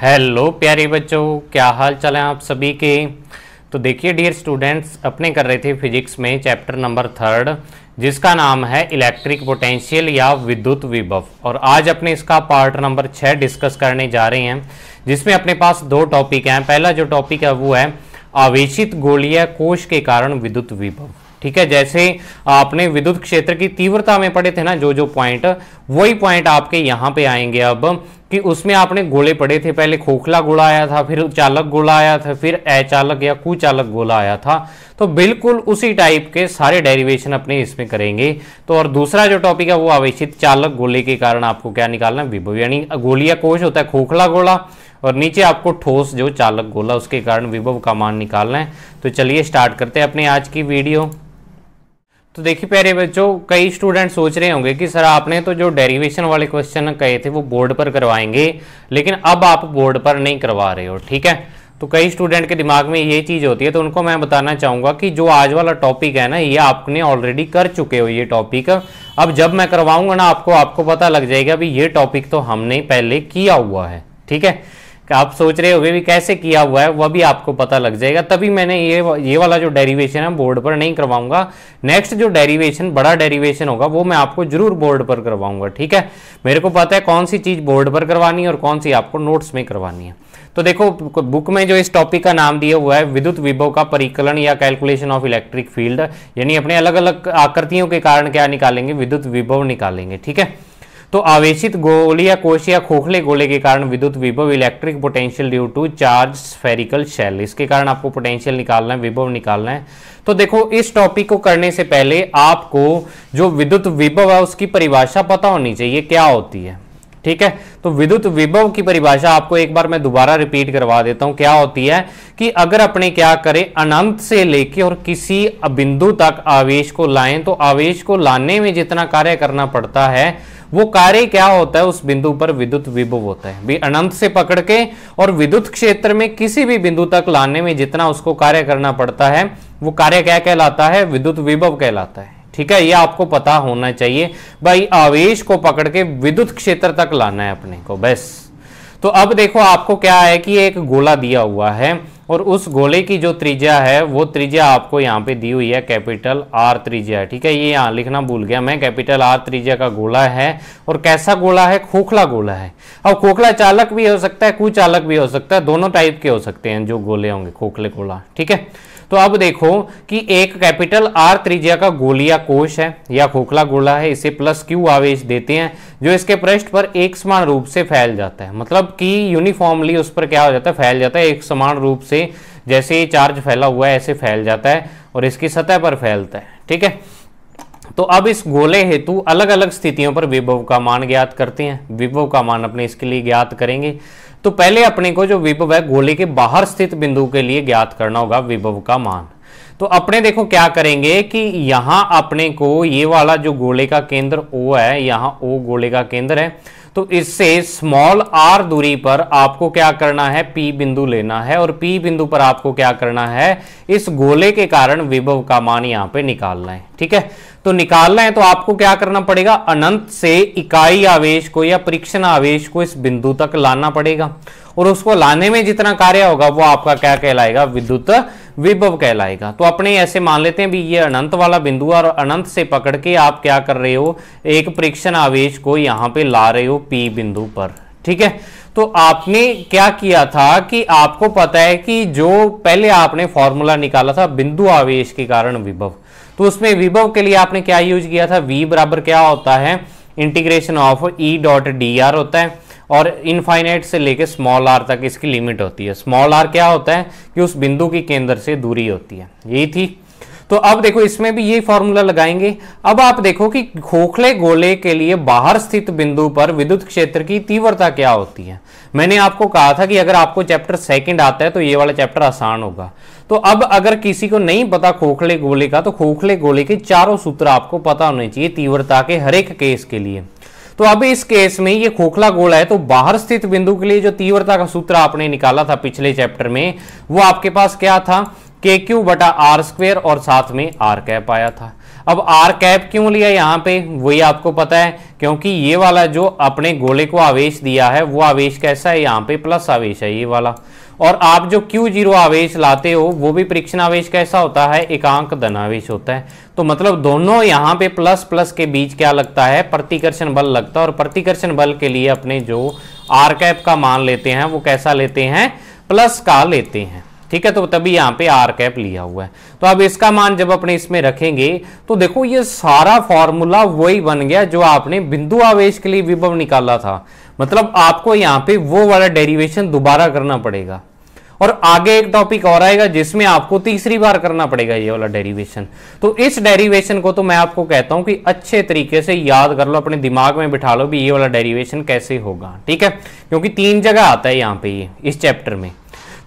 hello प्यारे बच्चों क्या हाल चाल है आप सभी के तो देखिए डियर स्टूडेंट्स अपने कर रहे थे फिजिक्स में चैप्टर नंबर थर्ड जिसका नाम है इलेक्ट्रिक पोटेंशियल या विद्युत विभव और आज अपने इसका पार्ट नंबर छः डिस्कस करने जा रहे हैं जिसमें अपने पास दो टॉपिक हैं पहला जो टॉपिक है वो है आवेशित गोलीय कोष के कारण विद्युत विभव ठीक है जैसे आपने विद्युत क्षेत्र की तीव्रता में पढ़े थे ना जो जो पॉइंट वही पॉइंट आपके यहाँ पे आएंगे अब कि उसमें आपने गोले पड़े थे पहले खोखला गोला आया था फिर चालक गोला आया था फिर अचालक या कुचालक गोला आया था तो बिल्कुल उसी टाइप के सारे डेरिवेशन अपने इसमें करेंगे तो और दूसरा जो टॉपिक है वो आवेशित चालक गोले के कारण आपको क्या निकालना है विभव यानी गोलिया कोश होता है खोखला गोला और नीचे आपको ठोस जो चालक गोला उसके कारण विभव का मान निकालना है तो चलिए स्टार्ट करते हैं अपने आज की वीडियो तो देखिए प्यारे बच्चों कई स्टूडेंट सोच रहे होंगे कि सर आपने तो जो डेरिवेशन वाले क्वेश्चन कहे थे वो बोर्ड पर करवाएंगे लेकिन अब आप बोर्ड पर नहीं करवा रहे हो ठीक है तो कई स्टूडेंट के दिमाग में ये चीज़ होती है तो उनको मैं बताना चाहूँगा कि जो आज वाला टॉपिक है ना ये आपने ऑलरेडी कर चुके हो ये टॉपिक अब जब मैं करवाऊँगा ना आपको आपको पता लग जाएगा भी ये टॉपिक तो हमने पहले किया हुआ है ठीक है आप सोच रहे होगे भी कैसे किया हुआ है वह भी आपको पता लग जाएगा तभी मैंने ये ये वाला जो डेरिवेशन है बोर्ड पर नहीं करवाऊंगा नेक्स्ट जो डेरिवेशन बड़ा डेरिवेशन होगा वो मैं आपको जरूर बोर्ड पर करवाऊंगा ठीक है मेरे को पता है कौन सी चीज़ बोर्ड पर करवानी है और कौन सी आपको नोट्स में करवानी है तो देखो बुक में जो इस टॉपिक का नाम दिया हुआ है विद्युत विभव का परिकलन या कैलकुलेशन ऑफ इलेक्ट्रिक फील्ड यानी अपने अलग अलग आकृतियों के कारण क्या निकालेंगे विद्युत विभव निकालेंगे ठीक है तो आवेशित या कोश या खोखले गोले के कारण विद्युत विभव electric potential due to charge spherical shell इसके कारण आपको पोटेंशियल निकालना है विभव निकालना है तो देखो इस टॉपिक को करने से पहले आपको जो विद्युत विभव है उसकी परिभाषा पता होनी चाहिए क्या होती है ठीक है तो विद्युत विभव की परिभाषा आपको एक बार मैं दोबारा रिपीट करवा देता हूं क्या होती है कि अगर अपने क्या करें अनंत से लेके और किसी बिंदु तक आवेश को लाएं तो आवेश को लाने में जितना कार्य करना पड़ता है वो कार्य क्या होता है उस बिंदु पर विद्युत विभव होता है भी अनंत से पकड़ के और विद्युत क्षेत्र में किसी भी बिंदु तक लाने में जितना उसको कार्य करना पड़ता है वो कार्य क्या कहलाता है विद्युत विभव कहलाता है ठीक है ये आपको पता होना चाहिए भाई आवेश को पकड़ के विद्युत क्षेत्र तक लाना है अपने को बस तो अब देखो आपको क्या है कि एक गोला दिया हुआ है और उस गोले की जो त्रिज्या है वो त्रिज्या आपको यहाँ पे दी हुई है कैपिटल आर त्रिज्या ठीक है ये यहाँ लिखना भूल गया मैं कैपिटल आर त्रिज्या का गोला है और कैसा गोला है खोखला गोला है अब खोखला चालक भी हो सकता है कुचालक भी हो सकता है दोनों टाइप के हो सकते हैं जो गोले होंगे खोखले गोला ठीक है तो अब देखो कि एक कैपिटल आर त्रिज्या का गोलिया कोश है या खोखला गोला है इसे प्लस क्यू आवेश देते हैं जो इसके पृष्ठ पर एक समान रूप से फैल जाता है मतलब कि यूनिफॉर्मली उस पर क्या हो जाता है फैल जाता है एक समान रूप से जैसे ही चार्ज फैला हुआ है ऐसे फैल जाता है और इसकी सतह पर फैलता है ठीक है तो अब इस गोले हेतु अलग अलग स्थितियों पर विभव का मान ज्ञात करते हैं विभव का मान अपने इसके लिए ज्ञात करेंगे तो पहले अपने को जो विभव है गोले के बाहर स्थित बिंदु के लिए ज्ञात करना होगा विभव का मान तो अपने देखो क्या करेंगे कि यहां अपने को ये वाला जो गोले का केंद्र ओ है यहां ओ गोले का केंद्र है तो इससे स्मॉल आर दूरी पर आपको क्या करना है पी बिंदु लेना है और पी बिंदु पर आपको क्या करना है इस गोले के कारण विभव का मान यहां पे निकालना है ठीक है तो निकालना है तो आपको क्या करना पड़ेगा अनंत से इकाई आवेश को या परीक्षण आवेश को इस बिंदु तक लाना पड़ेगा और उसको लाने में जितना कार्य होगा वो आपका क्या कहलाएगा विद्युत विभव कहलाएगा तो अपने ऐसे मान लेते हैं भी ये अनंत वाला बिंदु और अनंत से पकड़ के आप क्या कर रहे हो एक परीक्षण आवेश को यहाँ पे ला रहे हो पी बिंदु पर ठीक है तो आपने क्या किया था कि आपको पता है कि जो पहले आपने फॉर्मूला निकाला था बिंदु आवेश के कारण विभव तो उसमें विभव के लिए आपने क्या यूज किया था वी बराबर क्या होता है integration of E dot D होता है और इनफाइनाइट से लेके स्मॉल आर तक इसकी लिमिट होती है स्मॉल आर क्या होता है कि उस बिंदु की केंद्र से दूरी होती है यही थी तो अब देखो इसमें भी यही फॉर्मूला लगाएंगे अब आप देखो कि खोखले गोले के लिए बाहर स्थित बिंदु पर विद्युत क्षेत्र की तीव्रता क्या होती है मैंने आपको कहा था कि अगर आपको चैप्टर सेकंड आता है तो ये वाला चैप्टर आसान होगा तो अब अगर किसी को नहीं पता खोखले गोले का तो खोखले गोले के चारों सूत्र आपको पता होने चाहिए तीव्रता के हरेक केस के लिए तो अब इस केस में ये खोखला गोला है तो बाहर स्थित बिंदु के लिए जो तीव्रता का सूत्र आपने निकाला था पिछले चैप्टर में वो आपके पास क्या था के क्यू बटा आर स्क्वेयर और साथ में आर कैप आया था अब आर कैप क्यों लिया यहां पे वही आपको पता है क्योंकि ये वाला जो अपने गोले को आवेश दिया है वो आवेश कैसा है यहाँ पे प्लस आवेश है ये वाला और आप जो क्यू जीरो आवेश लाते हो वो भी परीक्षण आवेश कैसा होता है एकांक धन आवेश होता है तो मतलब दोनों यहाँ पे प्लस प्लस के बीच क्या लगता है प्रतिकर्षण बल लगता है और प्रतिकर्षण बल के लिए अपने जो आर कैप का मान लेते हैं वो कैसा लेते हैं प्लस का लेते हैं ठीक है तो तभी यहाँ पे आर कैप लिया हुआ है तो अब इसका मान जब अपने इसमें रखेंगे तो देखो ये सारा फॉर्मूला वही बन गया जो आपने बिंदु आवेश के लिए विभव निकाला था मतलब आपको यहाँ पे वो वाला डेरिवेशन दोबारा करना पड़ेगा और आगे एक टॉपिक और आएगा जिसमें आपको तीसरी बार करना पड़ेगा ये वाला डेरिवेशन तो इस डेरिवेशन को तो मैं आपको कहता हूं कि अच्छे तरीके से याद कर लो अपने दिमाग में बिठा लो भी ये वाला डेरिवेशन कैसे होगा ठीक है क्योंकि तीन जगह आता है यहां पर ये इस चैप्टर में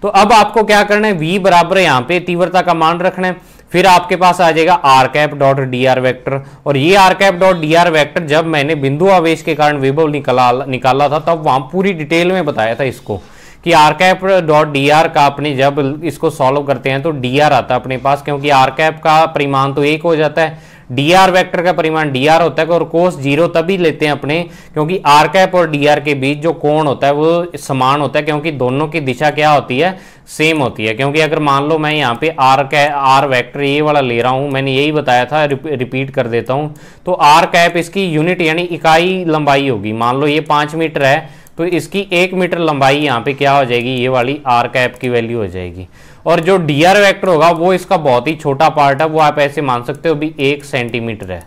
तो अब आपको क्या करना है वी बराबर यहां पर तीव्रता का मान रखना है फिर आपके पास आ जाएगा R cap dot D R vector और ये R cap dot D R vector जब मैंने बिंदु आवेश के कारण विभव निकाला निकाला था तब वहाँ पूरी डिटेल में बताया था इसको कि R cap dot D R का अपने जब इसको सॉल्व करते हैं तो डी आर आता है अपने पास क्योंकि आर कैप का परिमाण तो एक हो जाता है डी आर वैक्टर का परिमाण डी आर होता है और कोस जीरो तभी लेते हैं अपने क्योंकि आर कैप और डी आर के बीच जो कोण होता है वो समान होता है क्योंकि दोनों की दिशा क्या होती है सेम होती है क्योंकि अगर मान लो मैं यहाँ पे आर कै आर वैक्टर ये वाला ले रहा हूँ मैंने यही बताया था रिपीट कर देता हूँ तो आर कैप इसकी यूनिट यानी इकाई लंबाई होगी मान लो ये पाँच मीटर है तो इसकी एक मीटर लंबाई यहाँ पे क्या हो जाएगी ये वाली आर कैप की वैल्यू हो जाएगी और जो डी आर वैक्टर होगा वो इसका बहुत ही छोटा पार्ट है वो आप ऐसे मान सकते हो भी एक सेंटीमीटर है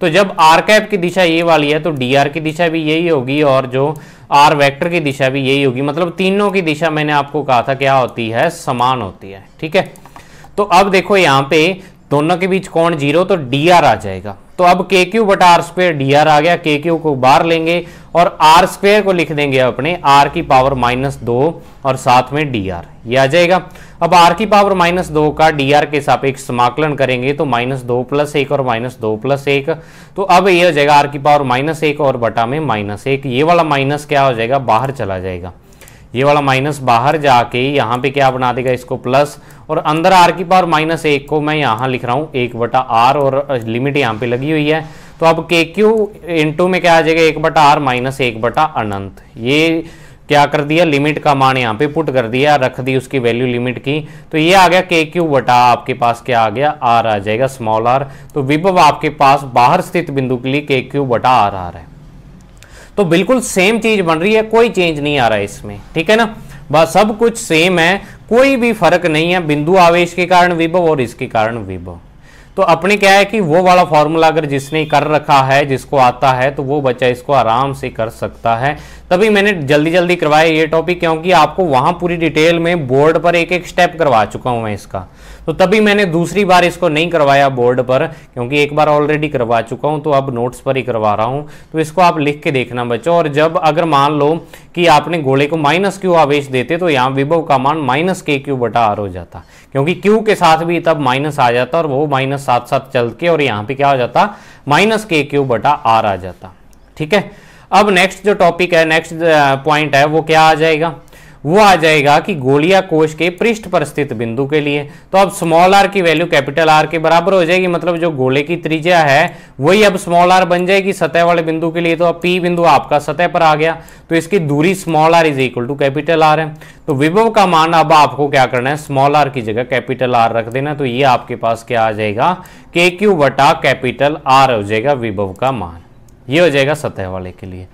तो जब आर कैप की दिशा ये वाली है तो डी आर की दिशा भी यही होगी और जो आर वेक्टर की दिशा भी यही होगी मतलब तीनों की दिशा मैंने आपको कहा था क्या होती है समान होती है ठीक है तो अब देखो यहां पे दोनों के बीच कौन जीरो तो डी आर आ जाएगा तो अब के क्यू बटा आर स्क्वेयर डी आर आ गया के क्यू को बाहर लेंगे और आर स्क्वेयर को लिख देंगे अपने आर की पावर माइनस दो और साथ में डी आर ये आ जाएगा अब आर की पावर माइनस दो का डी आर के सापेक्ष समाकलन करेंगे तो माइनस दो प्लस एक और माइनस दो प्लस एक तो अब ये हो जाएगा आर की पावर माइनस एक और बटा में माइनस एक ये वाला माइनस क्या हो जाएगा बाहर चला जाएगा ये वाला माइनस बाहर जाके यहाँ पे क्या बना देगा इसको प्लस और अंदर आर की पावर माइनस एक को मैं यहाँ लिख रहा हूँ एक बटा आर और लिमिट यहाँ पे लगी हुई है तो अब के क्यू इंटू में क्या आ जाएगा एक बटा आर माइनस एक बटा अनंत ये क्या कर दिया लिमिट का मान यहाँ पे पुट कर दिया रख दी उसकी वैल्यू लिमिट की तो ये आ गया के क्यू बटा आपके पास क्या आ गया आर आ जाएगा स्मॉल आर तो विभव आपके पास बाहर स्थित बिंदु के लिए के क्यू बटा आर आ रहा है तो बिल्कुल सेम चीज बन रही है कोई चेंज नहीं आ रहा है इसमें ठीक है ना बस सब कुछ सेम है कोई भी फर्क नहीं है बिंदु आवेश के कारण विभव और इसके कारण विभव तो अपने क्या है कि वो वाला फॉर्मूला अगर जिसने कर रखा है जिसको आता है तो वो बच्चा इसको आराम से कर सकता है तभी मैंने जल्दी जल्दी करवाया ये टॉपिक क्योंकि आपको वहां पूरी डिटेल में बोर्ड पर एक एक स्टेप करवा चुका हूं मैं इसका तो तभी मैंने दूसरी बार इसको नहीं करवाया बोर्ड पर क्योंकि एक बार ऑलरेडी करवा चुका हूं तो अब नोट्स पर ही करवा रहा हूं तो इसको आप लिख के देखना बच्चों और जब अगर मान लो कि आपने घोड़े को माइनस क्यू आवेश देते तो यहाँ विभव का मान माइनस के क्यू बटा आर हो जाता क्योंकि क्यू के साथ भी तब माइनस आ जाता और वो माइनस साथ साथ चल के और यहाँ पे क्या हो जाता माइनस के क्यू बटा आर आ जाता ठीक है अब नेक्स्ट जो टॉपिक है नेक्स्ट पॉइंट uh, है वो क्या आ जाएगा वो आ जाएगा कि गोलिया कोश के पृष्ठ पर स्थित बिंदु के लिए तो अब स्मॉल आर की वैल्यू कैपिटल आर के बराबर हो जाएगी मतलब जो गोले की त्रिज्या है वही अब स्मॉल आर बन जाएगी सतह वाले बिंदु के लिए तो अब पी बिंदु आपका सतह पर आ गया तो इसकी दूरी small R is equal to capital R है तो विभव का मान अब आपको क्या करना है स्मॉल आर की जगह कैपिटल आर रख देना तो ये आपके पास क्या आ जाएगा के क्यू बटा कैपिटल आर हो जाएगा विभव का मान ये हो जाएगा सतह वाले के लिए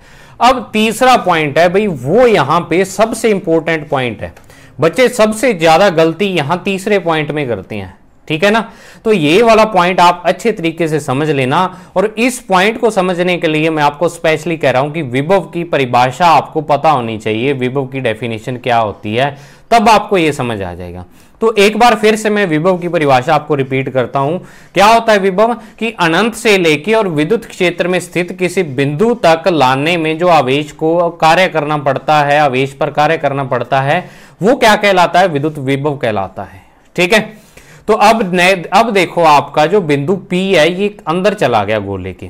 अब तीसरा पॉइंट है भाई वो यहां पे सबसे इंपॉर्टेंट पॉइंट है बच्चे सबसे ज्यादा गलती यहां तीसरे पॉइंट में करते हैं ठीक है ना तो ये वाला पॉइंट आप अच्छे तरीके से समझ लेना और इस पॉइंट को समझने के लिए मैं आपको स्पेशली कह रहा हूं कि विभव की परिभाषा आपको पता होनी चाहिए विभव की डेफिनेशन क्या होती है तब आपको यह समझ आ जाएगा तो एक बार फिर से मैं विभव की परिभाषा आपको रिपीट करता हूं क्या होता है विभव कि अनंत से लेके और विद्युत क्षेत्र में स्थित किसी बिंदु तक लाने में जो आवेश को कार्य करना पड़ता है आवेश पर कार्य करना पड़ता है वो क्या कहलाता है विद्युत विभव कहलाता है ठीक है तो अब अब देखो आपका जो बिंदु P है ये अंदर चला गया गोले के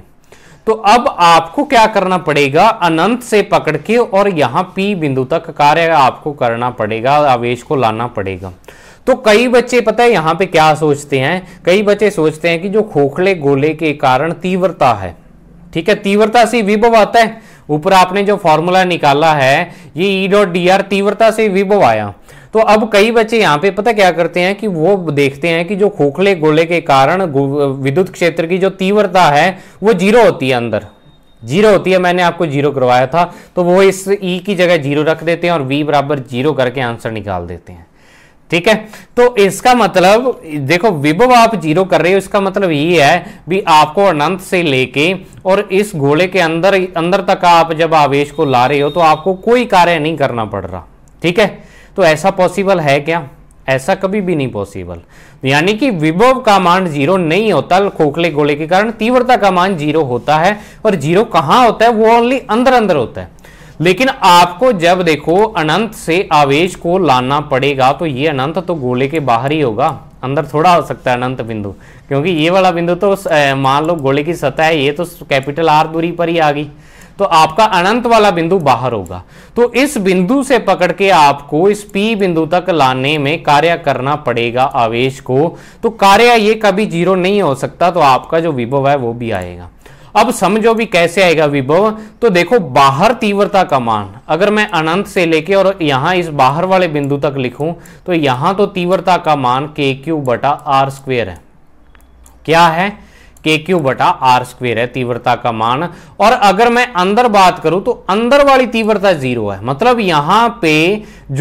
तो अब आपको क्या करना पड़ेगा अनंत से पकड़ के और यहां P बिंदु तक कार्य आपको करना पड़ेगा आवेश को लाना पड़ेगा तो कई बच्चे पता है यहाँ पे क्या सोचते हैं कई बच्चे सोचते हैं कि जो खोखले गोले के कारण तीव्रता है ठीक है तीव्रता से विभव आता है ऊपर आपने जो फॉर्मूला निकाला है ये ई डॉट डी आर तीव्रता से विभव आया तो अब कई बच्चे यहां पे पता क्या करते हैं कि वो देखते हैं कि जो खोखले गोले के कारण विद्युत क्षेत्र की जो तीव्रता है वो जीरो होती है अंदर जीरो होती है मैंने आपको जीरो करवाया था तो वो इस ई e की जगह जीरो रख देते हैं और वी बराबर जीरो करके आंसर निकाल देते हैं ठीक है तो इसका मतलब देखो विभव आप जीरो कर रहे हो इसका मतलब ये है भी आपको अनंत से लेके और इस घोड़े के अंदर अंदर तक आप जब आवेश को ला रहे हो तो आपको कोई कार्य नहीं करना पड़ रहा ठीक है तो ऐसा पॉसिबल है क्या ऐसा कभी भी नहीं पॉसिबल यानी कि विभव का मान जीरो नहीं होता खोखले गोले के कारण तीव्रता का मान जीरो होता है और जीरो कहाँ होता है वो ओनली अंदर अंदर होता है लेकिन आपको जब देखो अनंत से आवेश को लाना पड़ेगा तो ये अनंत तो गोले के बाहर ही होगा अंदर थोड़ा हो सकता है अनंत बिंदु क्योंकि ये वाला बिंदु तो मान लो गोले की सतह है ये तो कैपिटल आर दूरी पर ही आ गई तो आपका अनंत वाला बिंदु बाहर होगा तो इस बिंदु से पकड़ के आपको इस P बिंदु तक लाने में कार्य करना पड़ेगा आवेश को तो कार्य ये कभी जीरो नहीं हो सकता तो आपका जो विभव है वो भी आएगा अब समझो भी कैसे आएगा विभव तो देखो बाहर तीव्रता का मान अगर मैं अनंत से लेके और यहां इस बाहर वाले बिंदु तक लिखूं तो यहां तो तीव्रता का मान के क्यू बटा आर स्क्वेयर है क्या है के क्यू बटा आर स्क्वेयर है तीव्रता का मान और अगर मैं अंदर बात करूं तो अंदर वाली तीव्रता जीरो है मतलब यहां पे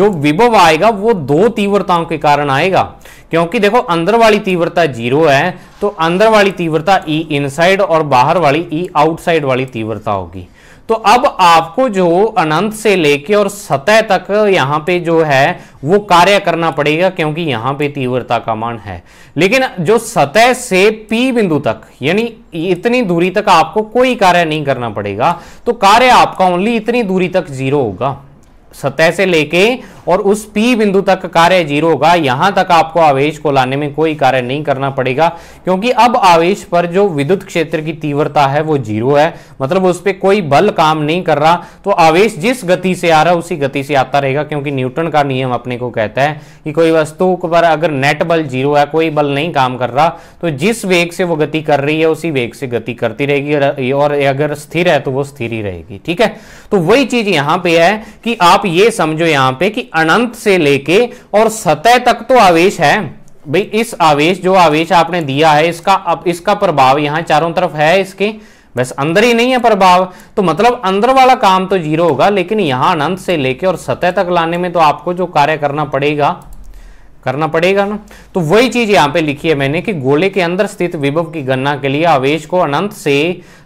जो विभव आएगा वो दो तीव्रताओं के कारण आएगा क्योंकि देखो अंदर वाली तीव्रता जीरो है तो अंदर वाली तीव्रता ई e इनसाइड और बाहर वाली ई e आउटसाइड वाली तीव्रता होगी तो अब आपको जो अनंत से लेके और सतह तक यहां पे जो है वो कार्य करना पड़ेगा क्योंकि यहां पे तीव्रता का मान है लेकिन जो सतह से पी बिंदु तक यानी इतनी दूरी तक आपको कोई कार्य नहीं करना पड़ेगा तो कार्य आपका ओनली इतनी दूरी तक जीरो होगा सतह से लेके और उस पी बिंदु तक कार्य जीरो होगा यहां तक आपको आवेश को लाने में कोई कार्य नहीं करना पड़ेगा क्योंकि अब आवेश पर जो विद्युत क्षेत्र की तीव्रता है वो जीरो है मतलब उस पर कोई बल काम नहीं कर रहा तो आवेश जिस गति से आ रहा है उसी गति से आता रहेगा क्योंकि न्यूटन का नियम अपने को कहता है कि कोई वस्तु पर अगर नेट बल जीरो है कोई बल नहीं काम कर रहा तो जिस वेग से वो गति कर रही है उसी वेग से गति करती रहेगी और अगर स्थिर है तो वो स्थिर ही रहेगी ठीक है तो वही चीज यहां पे है कि आप ये समझो यहां पे कि अनंत से लेके और सतह तक तो आवेश है भाई इस आवेश जो आवेश आपने दिया है इसका अब इसका प्रभाव यहां चारों तरफ है इसके बस अंदर ही नहीं है प्रभाव तो मतलब अंदर वाला काम तो जीरो होगा लेकिन यहां अनंत से लेके और सतह तक लाने में तो आपको जो कार्य करना पड़ेगा करना पड़ेगा ना तो वही चीज यहाँ पे लिखी है मैंने कि गोले के अंदर स्थित विभव की गणना के लिए आवेश को अनंत से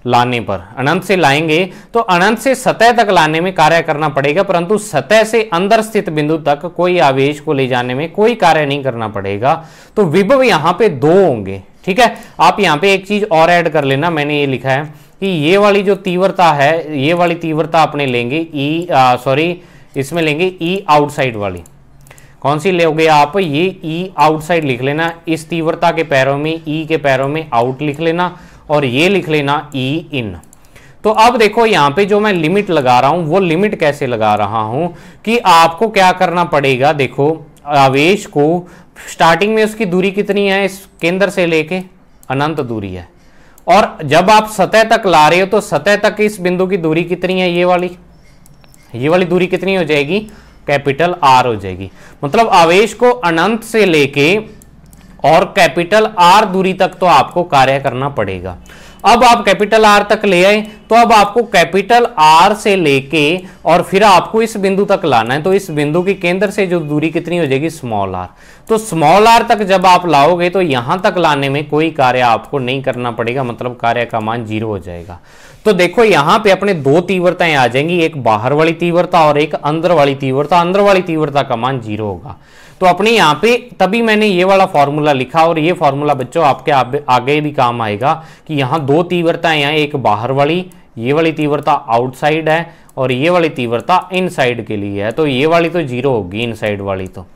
लाने पर अनंत से लाएंगे तो अनंत से सतह तक लाने में कार्य करना पड़ेगा परंतु सतह से अंदर स्थित बिंदु तक कोई आवेश को ले जाने में कोई कार्य नहीं करना पड़ेगा तो विभव यहाँ पे दो होंगे ठीक है आप यहाँ पे एक चीज और एड कर लेना मैंने ये लिखा है कि ये वाली जो तीव्रता है ये वाली तीव्रता अपने लेंगे ई सॉरी इसमें लेंगे ई आउटसाइड वाली कौन सी लोगे आप ये ई e आउटसाइड लिख लेना इस तीव्रता के पैरों में ई e के पैरों में आउट लिख लेना और ये लिख लेना ई e इन तो अब देखो यहां पे जो मैं लिमिट लगा रहा हूं वो लिमिट कैसे लगा रहा हूं कि आपको क्या करना पड़ेगा देखो आवेश को स्टार्टिंग में उसकी दूरी कितनी है इस केंद्र से लेके अनंत दूरी है और जब आप सतह तक ला रहे हो तो सतह तक इस बिंदु की दूरी कितनी है ये वाली ये वाली दूरी कितनी हो जाएगी कैपिटल आर हो जाएगी मतलब आवेश को अनंत से लेके और कैपिटल आर दूरी तक तो आपको कार्य करना पड़ेगा अब आप कैपिटल आर तक ले आए तो अब आपको कैपिटल आर से लेके और फिर आपको इस बिंदु तक लाना है तो इस बिंदु के केंद्र से जो दूरी कितनी हो जाएगी स्मॉल आर तो स्मॉल आर तक जब आप लाओगे तो यहां तक लाने में कोई कार्य आपको नहीं करना पड़ेगा मतलब कार्य का मान जीरो हो जाएगा तो देखो यहां पे अपने दो तीव्रताएं आ जाएंगी एक बाहर वाली तीव्रता और एक अंदर वाली तीव्रता अंदर वाली तीव्रता का मान जीरो होगा तो अपने यहाँ पे तभी मैंने ये वाला फॉर्मूला लिखा और ये फॉर्मूला बच्चों आपके आप, आगे भी काम आएगा कि यहाँ दो तीव्रता है एक बाहर वाली ये वाली तीव्रता आउटसाइड है और ये वाली तीव्रता इनसाइड के लिए है तो ये वाली तो जीरो होगी इनसाइड वाली तो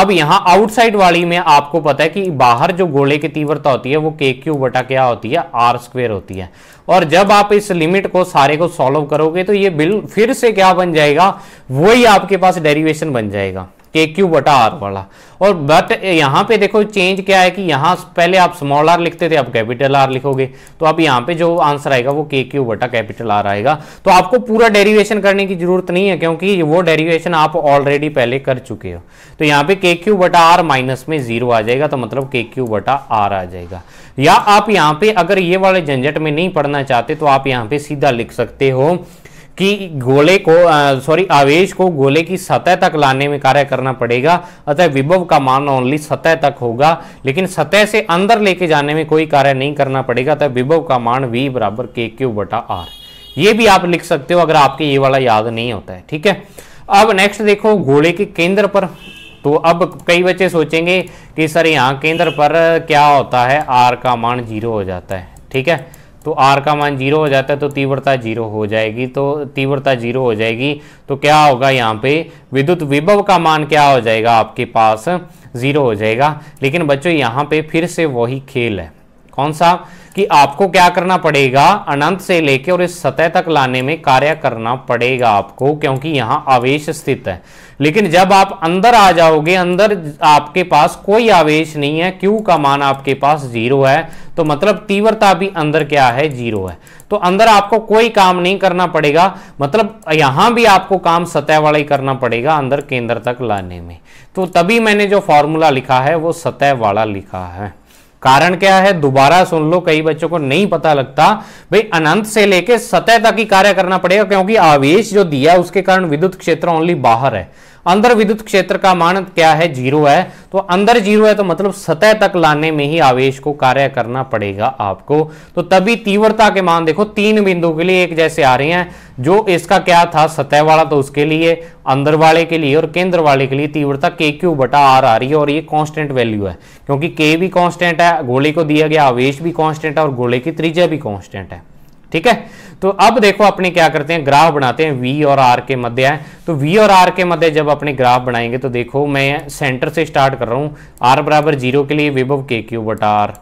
अब यहाँ आउटसाइड वाली में आपको पता है कि बाहर जो गोले की तीव्रता होती है वो के क्यू बटा क्या होती है आर स्क्वेयर होती है और जब आप इस लिमिट को सारे को सॉल्व करोगे तो ये बिल फिर से क्या बन जाएगा वही आपके पास डेरिवेशन बन जाएगा के क्यू बटा आर वाला और बट यहाँ पे देखो चेंज क्या है कि यहाँ पहले आप स्मॉल आर लिखते थे आप कैपिटल आर लिखोगे तो अब यहाँ पे जो आंसर आएगा वो के क्यू बटा कैपिटल आर आएगा तो आपको पूरा डेरिवेशन करने की जरूरत नहीं है क्योंकि वो डेरिवेशन आप ऑलरेडी पहले कर चुके हो तो यहाँ पे के क्यू बटा आर माइनस में जीरो आ जाएगा तो मतलब के क्यू बटा आर आ जाएगा या आप यहाँ पे अगर ये वाले झंझट में नहीं पढ़ना चाहते तो आप यहाँ पे सीधा लिख सकते हो कि गोले को सॉरी आवेश को गोले की सतह तक लाने में कार्य करना पड़ेगा अतः विभव का मान ओनली सतह तक होगा लेकिन सतह से अंदर लेके जाने में कोई कार्य नहीं करना पड़ेगा अतः विभव का मान वी बराबर के क्यू बटा आर ये भी आप लिख सकते हो अगर आपके ये वाला याद नहीं होता है ठीक है अब नेक्स्ट देखो गोले के केंद्र पर तो अब कई बच्चे सोचेंगे कि सर यहाँ केंद्र पर क्या होता है आर का मान जीरो हो जाता है ठीक है तो आर का मान जीरो हो जाता है तो तीव्रता जीरो हो जाएगी तो तीव्रता जीरो हो जाएगी तो क्या होगा यहाँ पे विद्युत विभव का मान क्या हो जाएगा आपके पास जीरो हो जाएगा लेकिन बच्चों यहाँ पे फिर से वही खेल है कौन सा कि आपको क्या करना पड़ेगा अनंत से लेकर और इस सतह तक लाने में कार्य करना पड़ेगा आपको क्योंकि यहाँ आवेश स्थित है लेकिन जब आप अंदर आ जाओगे अंदर आपके पास कोई आवेश नहीं है क्यू का मान आपके पास जीरो है तो मतलब तीव्रता भी अंदर क्या है जीरो है तो अंदर आपको कोई काम नहीं करना पड़ेगा मतलब यहां भी आपको काम सतह वाला ही करना पड़ेगा अंदर केंद्र तक लाने में तो तभी मैंने जो फॉर्मूला लिखा है वो सतह वाला लिखा है कारण क्या है दोबारा सुन लो कई बच्चों को नहीं पता लगता भाई अनंत से लेके सतह तक ही कार्य करना पड़ेगा क्योंकि आवेश जो दिया उसके कारण विद्युत क्षेत्र ओनली बाहर है अंदर विद्युत क्षेत्र का मान क्या है जीरो है तो अंदर जीरो है तो मतलब सतह तक लाने में ही आवेश को कार्य करना पड़ेगा आपको तो तभी तीव्रता के मान देखो तीन बिंदु के लिए एक जैसे आ रहे हैं जो इसका क्या था सतह वाला तो उसके लिए अंदर वाले के लिए और केंद्र वाले के लिए तीव्रता के क्यू बटा आर आ रही है और ये कांस्टेंट वैल्यू है क्योंकि के भी कांस्टेंट है गोले को दिया गया आवेश भी कांस्टेंट है और गोले की त्रिज्या भी कांस्टेंट है ठीक है तो अब देखो अपने क्या करते हैं ग्राफ बनाते हैं वी और आर के मध्य है तो वी और आर के मध्य जब अपने ग्राफ बनाएंगे तो देखो मैं सेंटर से स्टार्ट कर रहा हूँ आर बराबर जीरो के लिए विभव के क्यू बट R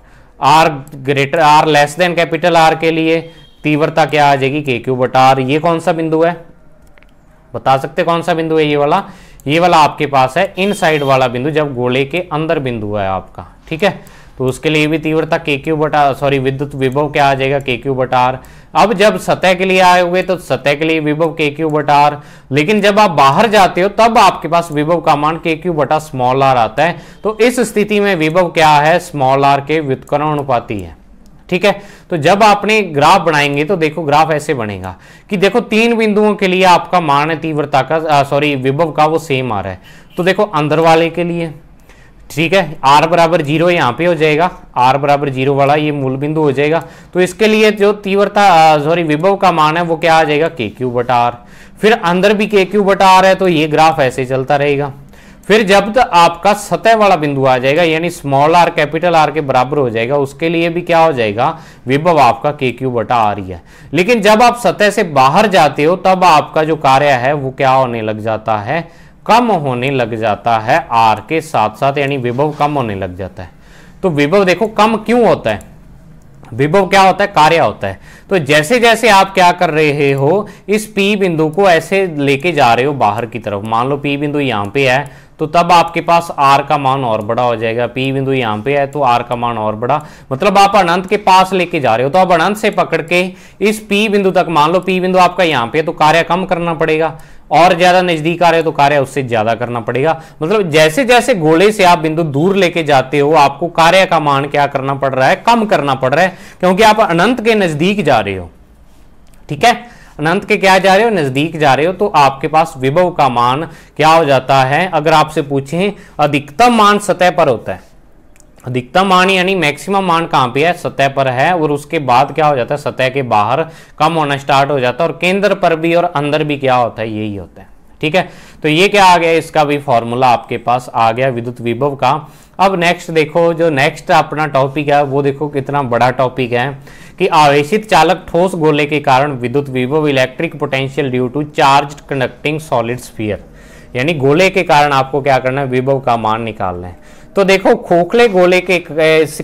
R greater R less than capital R के लिए तीव्रता क्या आ जाएगी के क्यू बट आर ये कौन सा बिंदु है बता सकते कौन सा बिंदु है ये वाला ये वाला आपके पास है इन साइड वाला बिंदु जब गोले के अंदर बिंदु है आपका ठीक है तो उसके लिए भी तीव्रता के क्यू बटा सॉरी विद्युत विभव क्या आ जाएगा के क्यू बटार अब जब सतह के लिए आए हुए तो सतह के लिए विभव के क्यू बटार लेकिन जब आप बाहर जाते हो तब आपके पास विभव का मान के क्यू बटा स्मॉल आर आता है तो इस स्थिति में विभव क्या है स्मॉल आर के अनुपाती है ठीक है तो जब आपने ग्राफ बनाएंगे तो देखो ग्राफ ऐसे बनेगा कि देखो तीन बिंदुओं के लिए आपका मान तीव्रता का सॉरी विभव का वो सेम आ रहा है तो देखो अंदर वाले के लिए ठीक है आर बराबर जीरो यहाँ पे हो जाएगा आर बराबर जीरो वाला ये मूल बिंदु हो जाएगा तो इसके लिए जो तीव्रता सॉरी विभव का मान है वो क्या आ जाएगा के क्यू बटा आर फिर अंदर भी के क्यू बटा आर है तो ये ग्राफ ऐसे चलता रहेगा फिर जब तक आपका सतह वाला बिंदु आ जाएगा यानी स्मॉल आर कैपिटल आर के बराबर हो जाएगा उसके लिए भी क्या हो जाएगा विभव आपका के क्यू बटा आर ही है लेकिन जब आप सतह से बाहर जाते हो तब आपका जो कार्य है वो क्या होने लग जाता है कम होने लग जाता है आर के साथ साथ यानी विभव कम होने लग जाता है तो विभव देखो कम क्यों होता है विभव क्या होता है कार्य होता है तो जैसे जैसे आप क्या कर रहे हो इस पी बिंदु को ऐसे लेके जा रहे हो बाहर की तरफ मान लो पी बिंदु यहां पे है तो तब आपके पास आर का मान और बड़ा हो जाएगा पी बिंदु यहां पे है तो आर का मान और बड़ा मतलब आप अनंत के पास लेके जा रहे हो तो आप अनंत से पकड़ के इस पी बिंदु तक मान लो पी बिंदु आपका यहां पे है तो कार्य कम करना पड़ेगा और ज्यादा नजदीक आ रहे हो तो कार्य उससे ज्यादा करना पड़ेगा मतलब जैसे जैसे गोले से आप बिंदु दूर लेके जाते हो आपको कार्य का मान क्या करना पड़ रहा है कम करना पड़ रहा है क्योंकि आप अनंत के नजदीक जा रहे हो ठीक है अनंत के क्या जा रहे हो नजदीक जा रहे हो तो आपके पास विभव का मान क्या हो जाता है अगर आपसे पूछें अधिकतम मान सतह पर होता है अधिकतम मान यानी मैक्सिमम मान कहाँ पे है सतह पर है और उसके बाद क्या हो जाता है सतह के बाहर कम होना स्टार्ट हो जाता है और केंद्र पर भी और अंदर भी क्या होता है यही होता है ठीक है तो ये क्या आ गया इसका भी फॉर्मूला आपके पास आ गया विद्युत विभव का अब नेक्स्ट देखो जो नेक्स्ट अपना टॉपिक है वो देखो कितना बड़ा टॉपिक है कि आवेशित चालक ठोस गोले के कारण विद्युत विभव electric potential due to charge conducting solid sphere यानी गोले के कारण आपको क्या करना है विभव का मान निकालना है तो देखो खोखले गोले के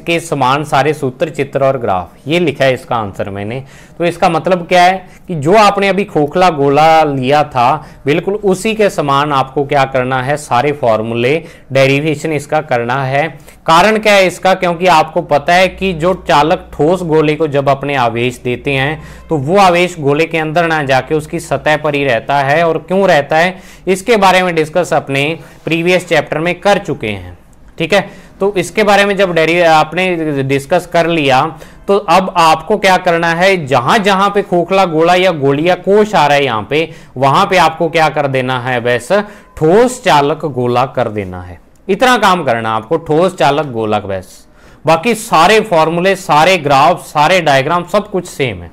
के समान सारे सूत्र चित्र और ग्राफ ये लिखा है इसका आंसर मैंने तो इसका मतलब क्या है कि जो आपने अभी खोखला गोला लिया था बिल्कुल उसी के समान आपको क्या करना है सारे फॉर्मूले डेरिवेशन इसका करना है कारण क्या है इसका क्योंकि आपको पता है कि जो चालक ठोस गोले को जब अपने आवेश देते हैं तो वो आवेश गोले के अंदर ना जाके उसकी सतह पर ही रहता है और क्यों रहता है इसके बारे में डिस्कस अपने प्रीवियस चैप्टर में कर चुके हैं ठीक है तो इसके बारे में जब डेरी आपने डिस्कस कर लिया तो अब आपको क्या करना है जहां जहां पे खोखला गोला या गोलिया कोश आ रहा है यहां पे वहां पे आपको क्या कर देना है वैस ठोस चालक गोला कर देना है इतना काम करना आपको ठोस चालक गोला वैस बाकी सारे फॉर्मूले सारे ग्राफ सारे डायग्राम सब कुछ सेम है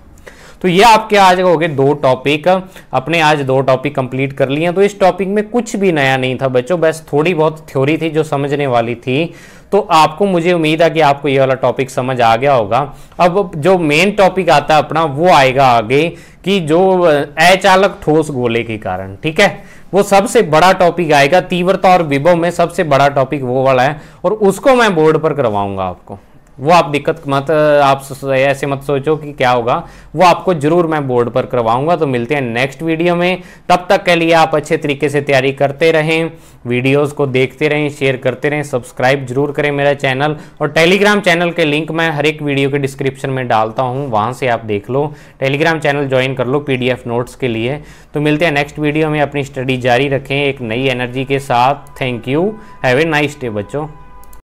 तो ये आपके आज हो गए दो टॉपिक अपने आज दो टॉपिक कंप्लीट कर लिए तो इस टॉपिक में कुछ भी नया नहीं था बच्चों बस थोड़ी बहुत थ्योरी थी जो समझने वाली थी तो आपको मुझे उम्मीद है कि आपको ये वाला टॉपिक समझ आ गया होगा अब जो मेन टॉपिक आता है अपना वो आएगा आगे कि जो अचालक ठोस गोले के कारण ठीक है वो सबसे बड़ा टॉपिक आएगा तीव्रता और विभव में सबसे बड़ा टॉपिक वो वाला है और उसको मैं बोर्ड पर करवाऊंगा आपको वो आप दिक्कत मत आप ऐसे मत सोचो कि क्या होगा वो आपको जरूर मैं बोर्ड पर करवाऊंगा तो मिलते हैं नेक्स्ट वीडियो में तब तक के लिए आप अच्छे तरीके से तैयारी करते रहें वीडियोस को देखते रहें शेयर करते रहें सब्सक्राइब जरूर करें मेरा चैनल और टेलीग्राम चैनल के लिंक मैं हर एक वीडियो के डिस्क्रिप्शन में डालता हूँ वहाँ से आप देख लो टेलीग्राम चैनल ज्वाइन कर लो पी नोट्स के लिए तो मिलते हैं नेक्स्ट वीडियो में अपनी स्टडी जारी रखें एक नई एनर्जी के साथ thank you have a nice day बच्चों